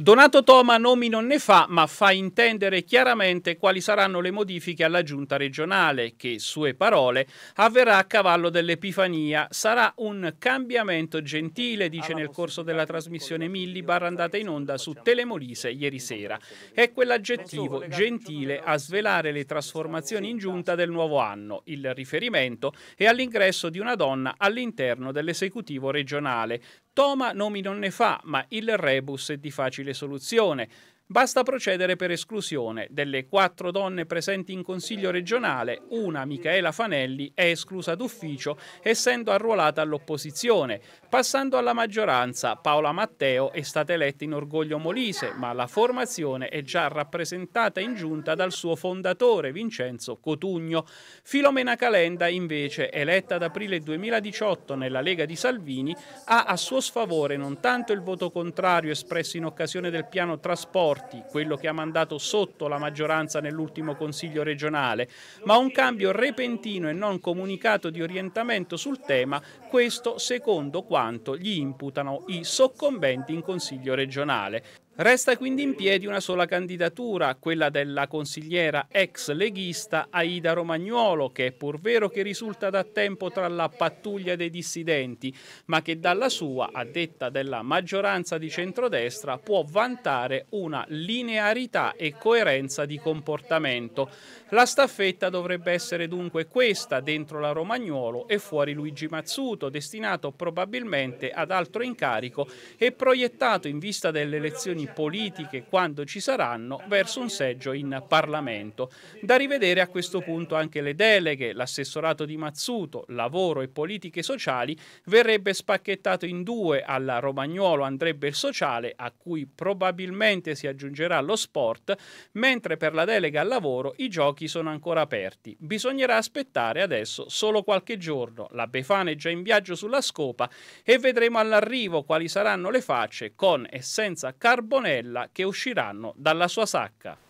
Donato Toma nomi non ne fa, ma fa intendere chiaramente quali saranno le modifiche alla giunta regionale, che, sue parole, avverrà a cavallo dell'Epifania. Sarà un cambiamento gentile, dice nel corso della trasmissione Milli, barra andata in onda su Telemolise ieri sera. È quell'aggettivo gentile a svelare le trasformazioni in giunta del nuovo anno. Il riferimento è all'ingresso di una donna all'interno dell'esecutivo regionale. Toma nomi non ne fa, ma il rebus è di facile soluzione. Basta procedere per esclusione. Delle quattro donne presenti in Consiglio regionale, una, Michaela Fanelli, è esclusa d'ufficio essendo arruolata all'opposizione. Passando alla maggioranza, Paola Matteo è stata eletta in Orgoglio Molise, ma la formazione è già rappresentata in giunta dal suo fondatore, Vincenzo Cotugno. Filomena Calenda, invece, eletta ad aprile 2018 nella Lega di Salvini, ha a suo sfavore non tanto il voto contrario espresso in occasione del piano trasporto, forti, quello che ha mandato sotto la maggioranza nell'ultimo Consiglio regionale, ma un cambio repentino e non comunicato di orientamento sul tema, questo secondo quanto gli imputano i soccombenti in Consiglio regionale. Resta quindi in piedi una sola candidatura, quella della consigliera ex leghista Aida Romagnuolo, che è pur vero che risulta da tempo tra la pattuglia dei dissidenti, ma che dalla sua, a detta della maggioranza di centrodestra, può vantare una linearità e coerenza di comportamento. La staffetta dovrebbe essere dunque questa, dentro la Romagnuolo e fuori Luigi Mazzuto, destinato probabilmente ad altro incarico e proiettato in vista delle elezioni politiche, quando ci saranno, verso un seggio in Parlamento. Da rivedere a questo punto anche le deleghe, l'assessorato di Mazzuto, lavoro e politiche sociali, verrebbe spacchettato in due, alla Romagnuolo andrebbe il sociale, a cui probabilmente si aggiungerà lo sport, mentre per la delega al lavoro i giochi sono ancora aperti. Bisognerà aspettare adesso solo qualche giorno, la Befana è già in viaggio sulla scopa e vedremo all'arrivo quali saranno le facce con e senza carbonio Antonella che usciranno dalla sua sacca.